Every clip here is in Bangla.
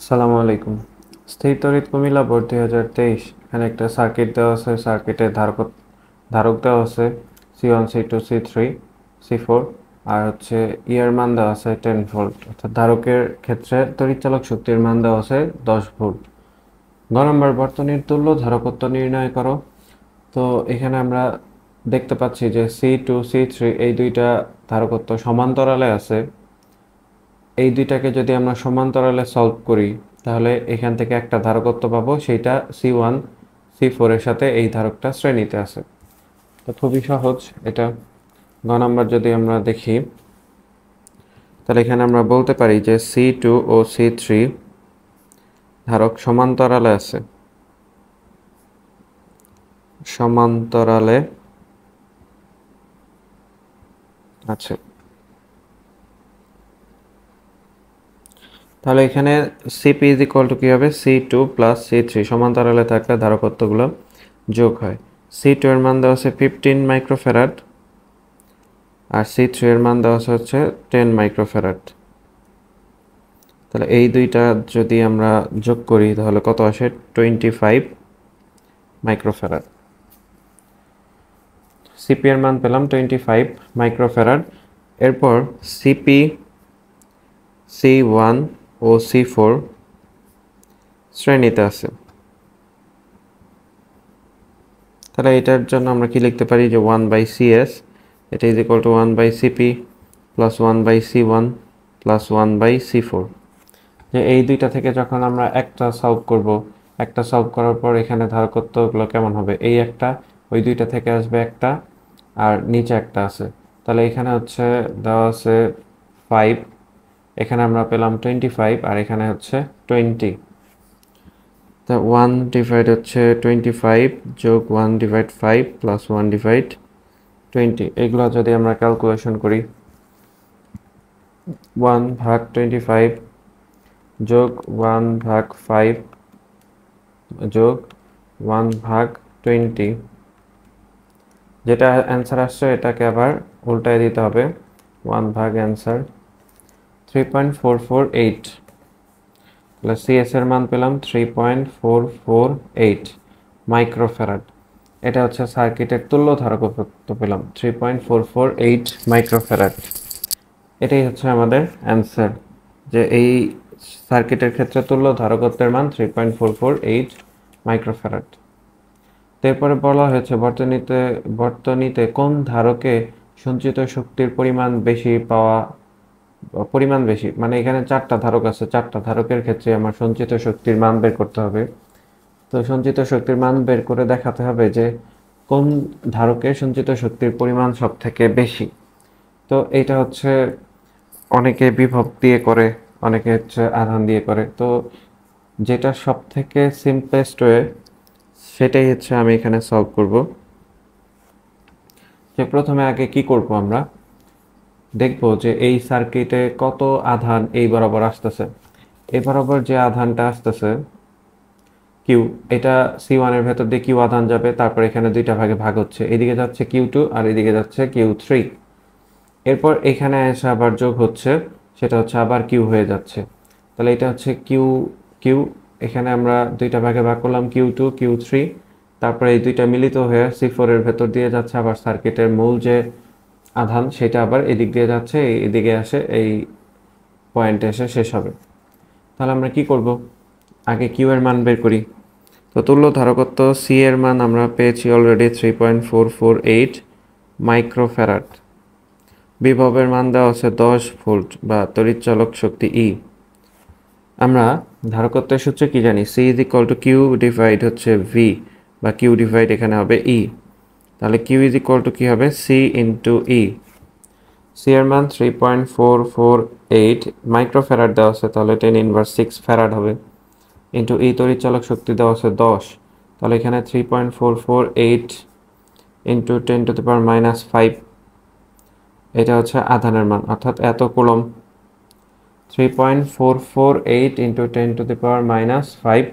আসসালামু আলাইকুম স্থির তড়িৎ কুমিল্লা বোর্ড দুই হাজার তেইশ এখানে একটা সার্কিট দেওয়া আছে সার্কিটে ধারক ধারক দেওয়া আছে C one C two C three C four আর হচ্ছে ইয়ার মান দেওয়া আছে টেন ভোল্ট অর্থাৎ ধারকের ক্ষেত্রে চালক শক্তির মান দেওয়া আছে দশ ভোল্ট গ নম্বর বর্তনীর তুল্য ধারকত্ব নির্ণয় করো তো এখানে আমরা দেখতে পাচ্ছি যে সি টু সি থ্রি এই দুইটা ধারকত্ব সমান্তরালে আছে এই দুইটাকে যদি আমরা সমান্তরালে সলভ করি তাহলে এখান থেকে একটা ধারকত্ব পাবো সেইটা সি ওয়ান সি ফোরের সাথে এই ধারকটা শ্রেণীতে আছে তো খুবই সহজ এটা গ নাম্বার যদি আমরা দেখি তাহলে এখানে আমরা বলতে পারি যে সি টু ও সি থ্রি ধারক সমান্তরালে আছে সমান্তরালে আছে তাহলে এখানে সিপি ইজ ইকুয়াল টু কী হবে C two plus C three সমান্তরালে থাকলে ধারকত্বগুলো যোগ হয় সি টু এর মান দেওয়া আছে ফিফটিন মাইক্রোফেরাট আর সি থ্রি এর মান দেওয়া আছে হচ্ছে টেন মাইক্রোফেরাট তাহলে এই দুইটা যদি আমরা যোগ করি তাহলে কত আসে টোয়েন্টি ফাইভ মাইক্রোফেরাট সিপি এর মান পেলাম টোয়েন্টি ফাইভ মাইক্রোফেরাট এরপর সিপি সি ওয়ান ও সি ফোর শ্রেণীতে আছে তাহলে এটার জন্য আমরা কি লিখতে পারি যে ওয়ান বাই সি এস এটা is equal to one by CP plus one by C one plus one by C four যে এই দুইটা থেকে যখন আমরা একটা সলভ করব একটা সলভ করার পর এখানে ধারকত্বগুলো কেমন হবে এই একটা ওই দুইটা থেকে আসবে একটা আর নিচে একটা আছে তাহলে এখানে হচ্ছে দেওয়া আছে ফাইভ এখানে আমরা পেলাম টোয়েন্টি ফাইভ আর এখানে হচ্ছে টোয়েন্টি তা ওয়ান ডিভাইড হচ্ছে টোয়েন্টি ফাইভ যোগ one divide five plus one divide twenty এগুলো যদি আমরা ক্যালকুলেশন করি ওয়ান ভাগ টোয়েন্টি ফাইভ যোগ ওয়ান ভাগ ফাইভ যোগ ওয়ান ভাগ টোয়েন্টি যেটা অ্যান্সার আসছে এটাকে আবার উল্টায় দিতে হবে ওয়ান ভাগ answer three point four four eight তাহলে সিএস এর মান পেলাম three point four four eight microfarad এটা হচ্ছে সার্কিটের তুল্য ধারক পেলাম three point four four eight microfarad এটাই হচ্ছে আমাদের অ্যান্সার যে এই সার্কিটের ক্ষেত্রে তুল্য ধারকত্বের মান three point four four eight microfarad এরপরে বলা হয়েছে বর্তনীতে বর্তনীতে কোন ধারকে সঞ্চিত শক্তির পরিমাণ বেশি পাওয়া পরিমাণ বেশি মানে এখানে চারটা ধারক আছে চারটা ধারকের ক্ষেত্রে আমার সঞ্চিত শক্তির মান বের করতে হবে তো সঞ্চিত শক্তির মান বের করে দেখাতে হবে যে কোন ধারকের সঞ্চিত শক্তির পরিমাণ সব থেকে বেশি তো এইটা হচ্ছে অনেকে বিভব দিয়ে করে অনেকে হচ্ছে আধান দিয়ে করে তো যেটা সব থেকে সিম্পলেস্ট ওয়ে সেটাই হচ্ছে আমি এখানে সলভ করব যে প্রথমে আগে কি করব আমরা দেখব যে এই সার্কিটে কত আধান এই বরাবর আসতেছে এই বরাবর যে আধানটা আসতেছে কিউ এটা সি ওয়ানের ভেতর দিয়ে কিউ আধান যাবে তারপর এখানে দুইটা ভাগে ভাগ হচ্ছে এদিকে যাচ্ছে কিউ টু আর এদিকে যাচ্ছে কিউ থ্রি এরপর এখানে এসে আবার যোগ হচ্ছে সেটা হচ্ছে আবার কিউ হয়ে যাচ্ছে তাহলে এটা হচ্ছে কিউ কিউ এখানে আমরা দুইটা ভাগে ভাগ করলাম কিউ টু কিউ থ্রি তারপরে এই দুইটা মিলিত হয়ে সি ফোরের ভেতর দিয়ে যাচ্ছে আবার সার্কিটের মূল যে আধান সেটা আবার এদিক দিয়ে যাচ্ছে এদিকে আসে এই পয়েন্টে এসে শেষ হবে তাহলে আমরা কি করব আগে কিউ এর মান বের করি তো তুল্য ধারকত্ব সি এর মান আমরা পেয়েছি already three point four four eight microfarad বিভবের মান দেওয়া আছে দশ ভোল্ট বা তড়িৎচালক শক্তি ই e। আমরা ধারকত্বের সূত্রে কি জানি C is equal to Q divide হচ্ছে ভি বা কিউ ডিভাইড এখানে হবে ই e। তাহলে কিউ ইজ ইকুয়াল টু কী হবে সি ইন্টু ই সি এর মান three point four four eight microfarad দেওয়া আছে তাহলে টেন ইনভার্স সিক্স ফেরার হবে ইন্টু ই তৈরি চালক শক্তি দেওয়া আছে দশ তাহলে এখানে three point four four eight into ten to the power minus five এটা হচ্ছে আধানের মান অর্থাৎ এত coulomb three point four four eight into ten to the power minus five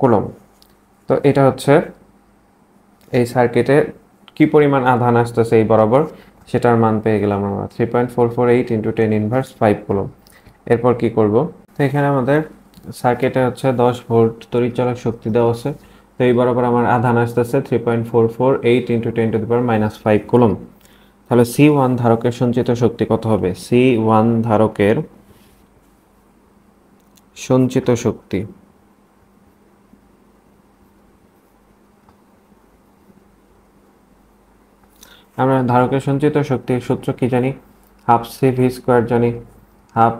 coulomb তো এটা হচ্ছে এই সার্কিটে কি পরিমাণ আধান আসতেছে এই বরাবর সেটার মান পেয়ে গেলাম আমরা three point four four eight into ten inverse five coulomb এরপর কি করব তো এখানে আমাদের সার্কিটে হচ্ছে দশ ভোল্ট তরিচালক শক্তি দেওয়া আছে তো এই বরাবর আমার আধান আসতেছে three point four four eight into ten to the power minus five coulomb তাহলে সি ওয়ান ধারকের সঞ্চিত শক্তি কত হবে সি ওয়ান ধারকের সঞ্চিত শক্তি আমরা ধারকের সঞ্চিত শক্তির সূত্র কি জানি হাফ সি ভি স্কোয়ার জানি হাফ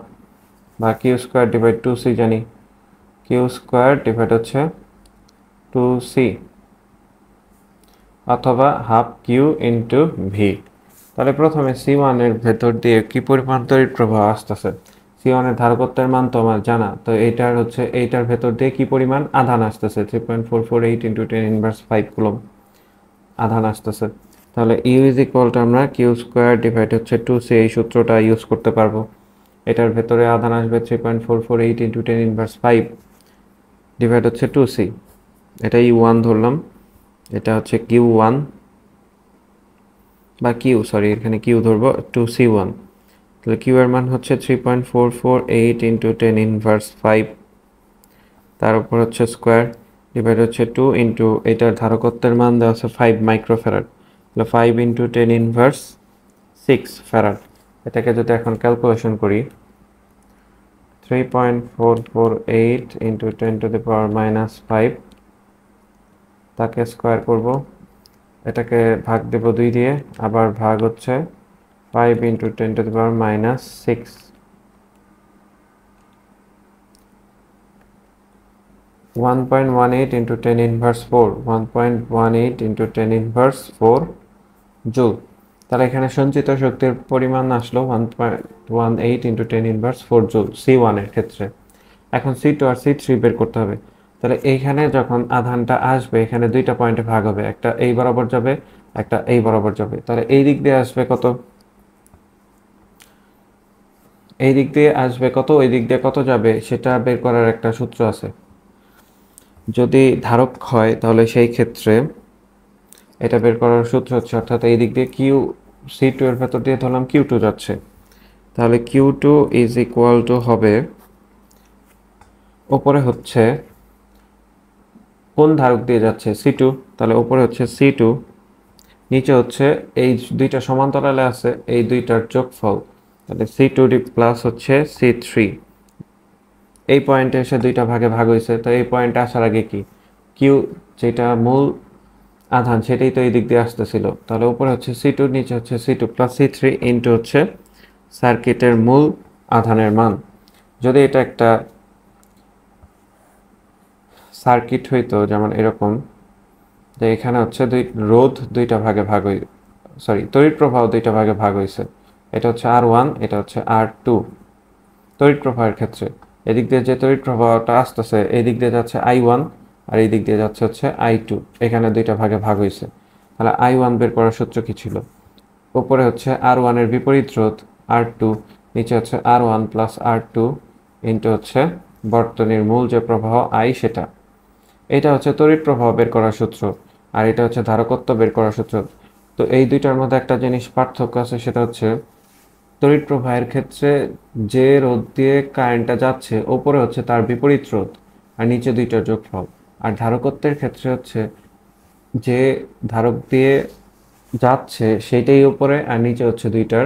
বা Q square divide two C জানি কিউ স্কোয়ার ডিভাইড হচ্ছে টু সি অথবা হাফ কিউ ইন্টু ভি তাহলে প্রথমে সি ওয়ানের ভেতর দিয়ে কি পরিমাণ তৈরি প্রবাহ আসতেছে সি ওয়ানের ধারকত্বের মান তো আমার জানা তো এইটার হচ্ছে এইটার ভেতর দিয়ে কি পরিমাণ আধান আসতেছে three point four four eight into ten inverse five coulomb আধান আসতেছে তাহলে ইউ ইজ ইকুয়ালটা আমরা কিউ স্কোয়ার ডিভাইড হচ্ছে টু সি এই সূত্রটা ইউজ করতে পারবো এটার ভেতরে আধান আসবে three point four four eight into ten inverse five divide হচ্ছে টু সি এটা ইউ ওয়ান ধরলাম এটা হচ্ছে কিউ ওয়ান বা কিউ সরি এখানে কিউ ধরবো টু সি ওয়ান তাহলে কিউ এর মান হচ্ছে three point four four eight into ten inverse five তার উপর হচ্ছে স্কোয়ার ডিভাইড হচ্ছে টু ইন্টু এটার ধারকত্বের মান দেওয়া হচ্ছে ফাইভ মাইক্রোফেরাট তাহলে five into ten inverse six farad এটাকে যদি এখন ক্যালকুলেশন করি three point four four eight into ten to the power minus five তাকে স্কোয়ার করব এটাকে ভাগ দেব দুই দিয়ে আবার ভাগ হচ্ছে five into ten to the power minus six 1.18 into 10 inverse 4 1.18 into 10 inverse 4 joule তাহলে এখানে সঞ্চিত শক্তির পরিমাণ আসলো 1.18 into 10 inverse 4 জুল C1 এর ক্ষেত্রে এখন C2 আর C3 বের করতে হবে তাহলে এইখানে যখন আধানটা আসবে এখানে দুইটা পয়েন্টে ভাগ হবে একটা এই বরাবর যাবে একটা এই বরাবর যাবে তাহলে এই দিক দিয়ে আসবে কত এই দিক দিয়ে আসবে কত ওই দিক দিয়ে কত যাবে সেটা বের করার একটা সূত্র আছে যদি ধারক হয় তাহলে সেই ক্ষেত্রে এটা বের করার সূত্র হচ্ছে অর্থাৎ এই দিক দিয়ে কিউ সি টু এর ভেতর দিয়ে ধরলাম কিউ টু যাচ্ছে তাহলে Q two is equal to হবে ওপরে হচ্ছে কোন ধারক দিয়ে যাচ্ছে সি টু তাহলে ওপরে হচ্ছে সি টু নিচে হচ্ছে এই দুইটা সমান্তরালে আছে এই দুইটার যোগফল তাহলে সি টু ডি প্লাস হচ্ছে সি থ্রি এই পয়েন্টে এসে দুইটা ভাগে ভাগ হয়েছে তো এই পয়েন্টে আসার আগে কি কিউ যেটা মূল আধান সেটাই তো এই দিক দিয়ে আসতেছিল তাহলে উপরে হচ্ছে সি টু নিচে হচ্ছে C two plus C three into হচ্ছে সার্কিটের মূল আধানের মান যদি এটা একটা সার্কিট হইতো যেমন এরকম যে এখানে হচ্ছে দুই রোধ দুইটা ভাগে ভাগ হই সরি তড়িৎ প্রবাহ দুইটা ভাগে ভাগ হয়েছে এটা হচ্ছে আর ওয়ান এটা হচ্ছে আর টু তড়িৎ প্রবাহের ক্ষেত্রে এদিক দিয়ে যে তড়িৎ প্রবাহটা আসতেছে এই দিক দিয়ে যাচ্ছে আই ওয়ান আর এই দিক দিয়ে যাচ্ছে হচ্ছে আই টু এখানে দুইটা ভাগে ভাগ হয়েছে তাহলে আই ওয়ান বের করার সূত্র কী ছিল ওপরে হচ্ছে আর ওয়ানের বিপরীত রোধ আর টু নিচে হচ্ছে R one plus R two into হচ্ছে বর্তনীর মূল যে প্রবাহ আই সেটা এটা হচ্ছে তড়িৎ প্রবাহ বের করার সূত্র আর এটা হচ্ছে ধারকত্ব বের করার সূত্র তো এই দুইটার মধ্যে একটা জিনিস পার্থক্য আছে সেটা হচ্ছে তড়িৎ প্রবাহের ক্ষেত্রে যে রোধ দিয়ে কারেন্টটা যাচ্ছে ওপরে হচ্ছে তার বিপরীত রোধ আর নিচে দুইটার যোগফল আর ধারকত্বের ক্ষেত্রে হচ্ছে যে ধারক দিয়ে যাচ্ছে সেইটাই ওপরে আর নিচে হচ্ছে দুইটার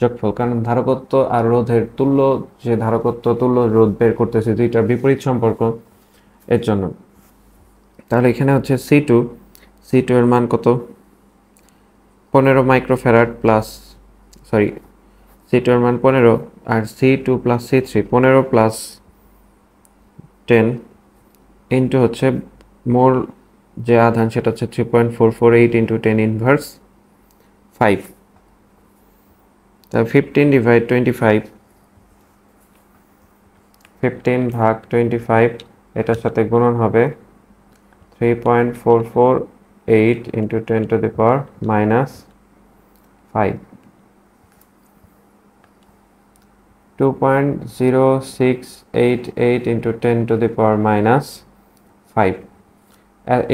যোগফল কারণ ধারকত্ব আর রোধের তুল্য যে ধারকত্ব তুল্য রোধ বের করতেছে দুইটার বিপরীত সম্পর্ক এর জন্য তাহলে এখানে হচ্ছে সি টু সি টু এর মান কত পনেরো microfarad plus sorry C two এর মান পনেরো আর C two plus C three পনেরো প্লাস টেন ইন্টু হচ্ছে মোর যে আধান সেটা হচ্ছে three point four four eight into ten inverse five তাহলে fifteen divide twenty five fifteen ভাগ টোয়েন্টি ফাইভ এটার সাথে গুণন হবে three point four four eight into ten to the power minus five 2.0688 into 10 to the power minus 5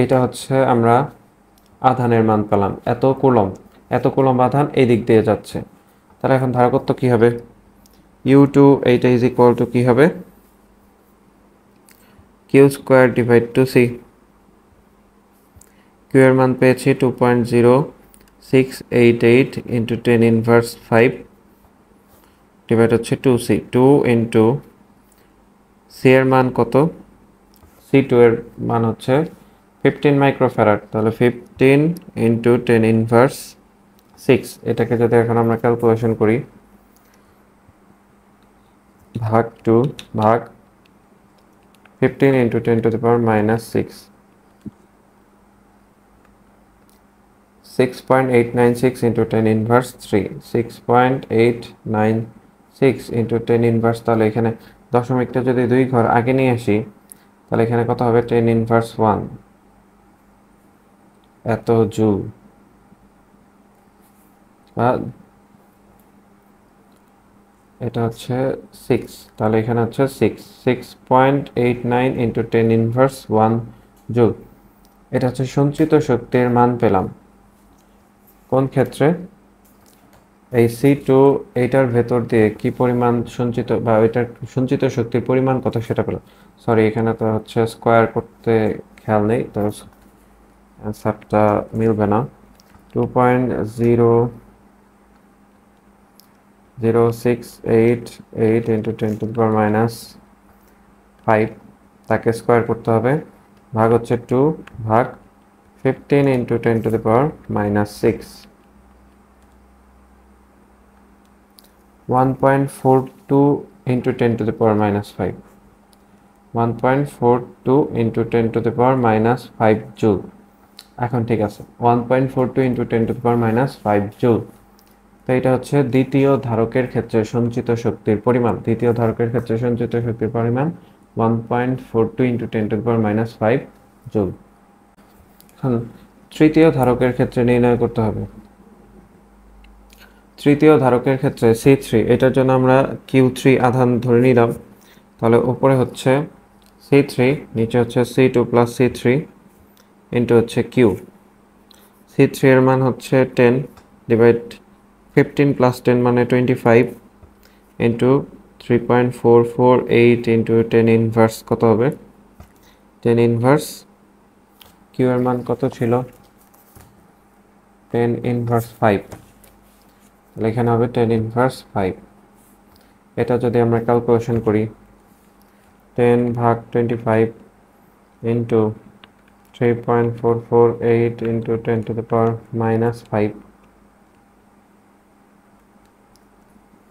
এটা হচ্ছে আমরা আধানের মান পেলাম এত কুলম এত কুলম আধান এই দিক দিয়ে যাচ্ছে তাহলে এখন ধারাকত্ব কি হবে ইউ টু এইটা ইজ ইকুয়াল টু কী হবে Q square divide two C Q এর মান পেয়েছি two point zero six eight eight ten five divide হচ্ছে two C two into C এর মান কত সি টু এর মান হচ্ছে ফিফটিন মাইক্রোফ্যারাড তাহলে fifteen into ten inverse six এটাকে যদি এখন আমরা ক্যালকুলেশন করি ভাগ টু ভাগ fifteen into ten to the power minus six six point eight nine six into ten inverse three six point eight nine six into ten inverse তাহলে এখানে দশমিকটা যদি দুই ঘর আগে নিয়ে আসি তাহলে এখানে কত হবে টেন ইনভার্স ওয়ান এত জু এটা হচ্ছে সিক্স তাহলে এখানে হচ্ছে six six point eight nine into ten inverse one joule এটা হচ্ছে সঞ্চিত শক্তির মান পেলাম কোন ক্ষেত্রে এই সি টু এইটার ভেতর দিয়ে কি পরিমাণ সঞ্চিত বা এটার সঞ্চিত শক্তির পরিমাণ কত সেটা পেলাম সরি এখানে তো হচ্ছে স্কোয়ার করতে খেয়াল নেই তো অ্যান্সারটা মিলবে না two point zero zero six eight eight into ten to power minus five তাকে স্কোয়ার করতে হবে ভাগ হচ্ছে টু ভাগ fifteen into ten to the power minus six 1.42 into 10 to the power minus 5 1.42 into 10 to the power minus 5 joule এখন ঠিক আছে 1.42 into 10 to the power minus 5 joule তো এটা হচ্ছে দ্বিতীয় ধারকের ক্ষেত্রে সঞ্চিত শক্তির পরিমাণ দ্বিতীয় ধারকের ক্ষেত্রে সঞ্চিত শক্তির পরিমাণ 1.42 into 10 to the power minus 5 joule এখন তৃতীয় ধারকের ক্ষেত্রে নির্ণয় করতে হবে তৃতীয় ধারকের ক্ষেত্রে সি থ্রি এটার জন্য আমরা কিউ থ্রি আধান ধরে নিলাম তাহলে উপরে হচ্ছে সি থ্রি নিচে হচ্ছে C two plus C three into হচ্ছে কিউ সি থ্রি এর মান হচ্ছে ten divide fifteen plus ten মানে twenty five into three point four four eight into ten inverse কত হবে টেন ইনভার্স কিউ এর মান কত ছিল টেন ইনভার্স ফাইভ তাহলে এখানে হবে টেন ইনভার্স ফাইভ এটা যদি আমরা ক্যালকুলেশন করি টেন ভাগ twenty five into three point four four eight into ten to the power minus five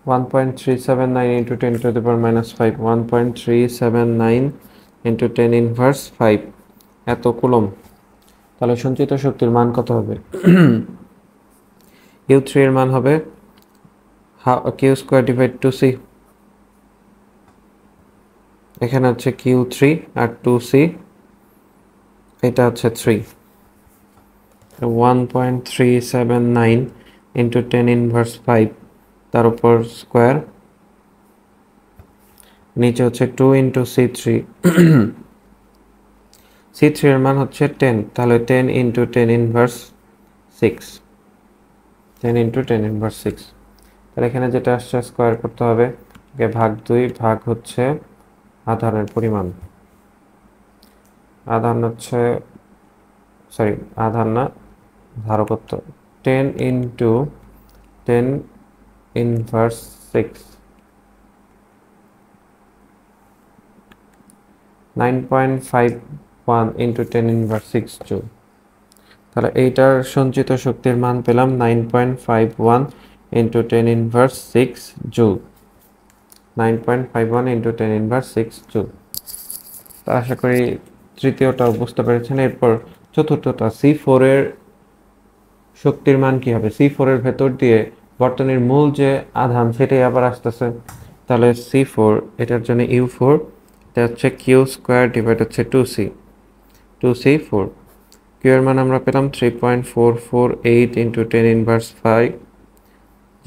one point three seven nine into ten to the power minus five one point three seven nine into ten inverse five এত কুলম তাহলে সঞ্চিত শক্তির মান কত হবে ইউ থ্রি এর মান হবে half Q square divide two C এখানে হচ্ছে কিউ থ্রি আর টু সি এটা হচ্ছে three one point three seven nine into ten inverse five তার উপর স্কোয়ার নিচে হচ্ছে two into C three C three এর মান হচ্ছে টেন তাহলে ten into ten inverse six ten into ten inverse six তাহলে এখানে যেটা আসছে স্কোয়ার করতে হবে ওকে ভাগ দুই ভাগ হচ্ছে আধানের পরিমাণ আধান হচ্ছে সরি আধান না ধারকত্ব ten into ten inverse six nine point five one into ten inverse six two তাহলে এইটার সঞ্চিত শক্তির মান পেলাম nine point five one into 10 inverse 6 joule 9.51 into 10 inverse 6 joule তো আশা করি তৃতীয়টা বুঝতে পেরেছেন এরপর চতুর্থটা সি ফোরের শক্তির মান কি হবে সি ফোরের ভেতর দিয়ে বর্তনীর মূল যে আধান সেটাই আবার আসতেছে তাহলে সি ফোর এটার জন্য ইউ ফোর এটা হচ্ছে কিউ স্কোয়ার ডিভাইড হচ্ছে two C two C four Q এর মান আমরা পেলাম three point four four eight into ten inverse five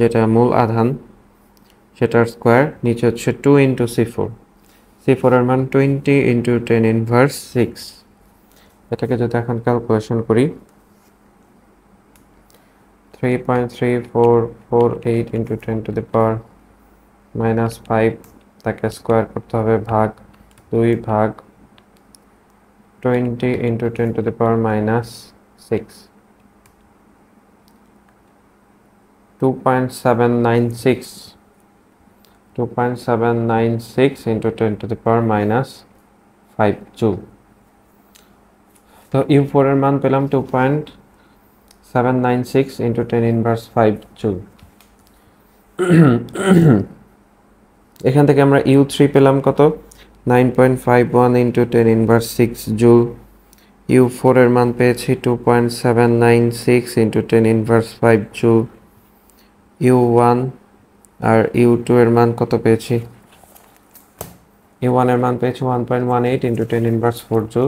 যেটা মূল আধান সেটার স্কোয়ার নিচে হচ্ছে two into C four C ফোরের মান twenty into ten inverse six এটাকে যদি এখন ক্যালকুলেশন করি three point three four four eight into ten to the power minus five তাকে স্কোয়ার করতে হবে ভাগ দুই ভাগ twenty into ten to the power minus six 2.796 2.796 into 10 to the power minus 5 joule তো ইউ ফোরের মান পেলাম two point seven nine six into ten inverse five joule এখান থেকে আমরা ইউ থ্রি পেলাম কত nine point five one into ten inverse six joule U four এর মান পেয়েছি two point seven nine six into ten inverse five joule U one আর ইউ টু এর মান কত পেয়েছি ইউ ওয়ান এর মান পেয়েছি one point one eight into ten inverse four joule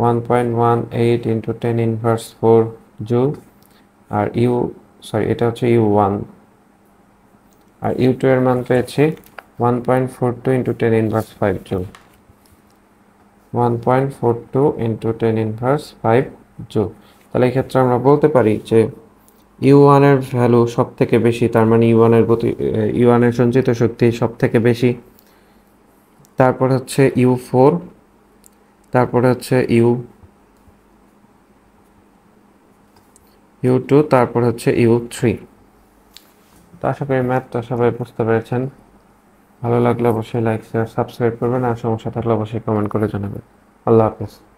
one point one eight into ten inverse four joule আর ইউ সরি এটা হচ্ছে ইউ ওয়ান আর ইউ টু এর মান পেয়েছি one point four two into ten inverse five joule one point four two into ten inverse five joule তাহলে ক্ষেত্রে আমরা বলতে পারি যে ইউয়ানের ভ্যালু সব থেকে বেশি তার মানে ইউয়ানের প্রতি ইউয়ানের সঞ্চিত শক্তি সব থেকে বেশি তারপর হচ্ছে ইউ ফোর তারপরে হচ্ছে ইউ ইউ টু তারপর হচ্ছে ইউ থ্রি তো আশা করি ম্যাথটা সবাই বুঝতে পেরেছেন ভালো লাগলে অবশ্যই লাইক শেয়ার সাবস্ক্রাইব করবেন আর সমস্যা থাকলে অবশ্যই কমেন্ট করে জানাবেন আল্লাহ হাফেজ